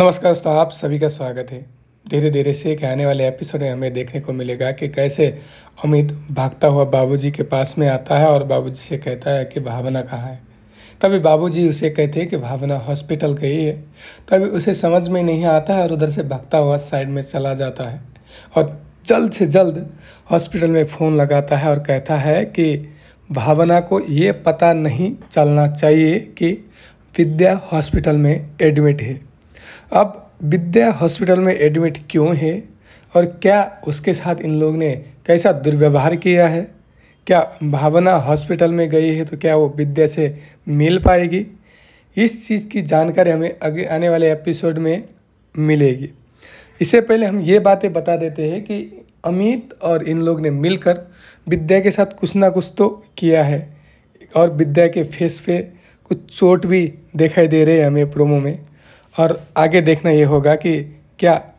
नमस्कार दोस्तों आप सभी का स्वागत है धीरे धीरे से एक आने वाले एपिसोड में हमें देखने को मिलेगा कि कैसे अमित भागता हुआ बाबूजी के पास में आता है और बाबूजी से कहता है कि भावना कहाँ है तभी बाबूजी उसे कहते हैं कि भावना हॉस्पिटल गई है तभी उसे समझ में नहीं आता है और उधर से भागता हुआ साइड में चला जाता है और जल्द से जल्द हॉस्पिटल में फ़ोन लगाता है और कहता है कि भावना को ये पता नहीं चलना चाहिए कि विद्या हॉस्पिटल में एडमिट है अब विद्या हॉस्पिटल में एडमिट क्यों है और क्या उसके साथ इन लोग ने कैसा दुर्व्यवहार किया है क्या भावना हॉस्पिटल में गई है तो क्या वो विद्या से मिल पाएगी इस चीज़ की जानकारी हमें अगले आने वाले एपिसोड में मिलेगी इससे पहले हम ये बातें बता देते हैं कि अमित और इन लोग ने मिलकर विद्या के साथ कुछ ना कुछ तो किया है और विद्या के फेस पे कुछ चोट भी दिखाई दे रहे हैं हमें प्रोमो में और आगे देखना ये होगा कि क्या